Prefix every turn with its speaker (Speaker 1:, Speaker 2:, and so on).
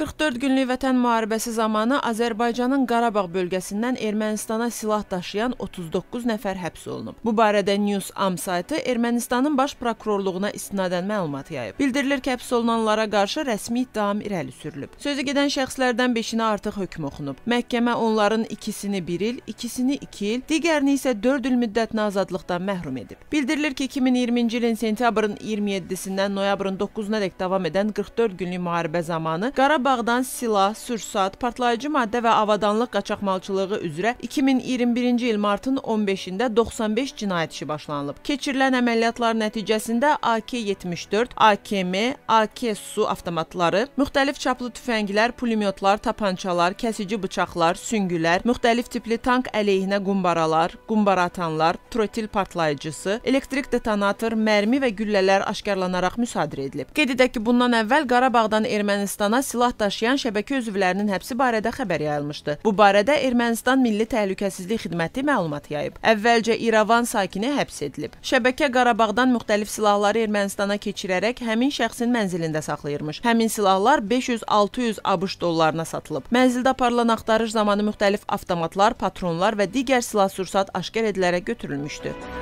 Speaker 1: 44 günlük vətən müharibəsi zamanı Azərbaycanın Qarabağ bölgəsindən Ermənistana silah daşıyan 39 nəfər həbs olunub. Bu barədə News Am saytı Ermənistanın baş prokurorluğuna istinadən məlumat yayıb. Bildirilir ki, həbs olunanlara qarşı rəsmi ittiham irəli sürülüb. Sözü gedən şəxslərdən 5-inə artıq hökm oxunub. Məhkəmə onların ikisini 1 il, ikisini 2 il, digərini isə 4 il müddətinə azadlıqdan məhrum edib. Bildirilir ki, 2020-ci ilin sentyabrın 27-sindən noyabrın 9-nadək davam edən 44 günlük müharibə zamanı Qarabağ Qarabağdan silah, sürsat, partlayıcı maddə və avadanlıq qaçaqmalçılığı üzrə 2021-ci il martın 15-də 95 cinayət işi başlanılıb. Keçirilən əməliyyatlar nəticəsində AK-74, AKM, AK-SU avtomatları, müxtəlif çaplı tüfənglər, pulemyotlar, tapançalar, kəsici bıçaqlar, süngülər, müxtəlif tipli tank əleyhinə qumbaralar, qumbara atanlar, trotil partlayıcısı, elektrik detonator, mərmi və güllələr aşkarlanaraq müsadirə edilib. Qeyd edək ki, bundan əvvəl Qarabağdan Ermənistana silah silah daşıyan şəbəkə üzvlərinin həbsi barədə xəbər yayılmışdı. Bu barədə Ermənistan Milli Təhlükəsizlik Xidməti məlumat yayıb. Əvvəlcə İrəvan sakini həbs edilib. Şəbəkə Qarabağdan müxtəlif silahları Ermənistana keçirərək həmin şəxsin mənzilində saxlayırmış. Həmin silahlar 500-600 ABŞ dollarına satılıb. Mənzildə aparılan axtarış zamanı müxtəlif avtomatlar, patronlar və digər silah-sursat aşkar edilərək götürülmüşdü.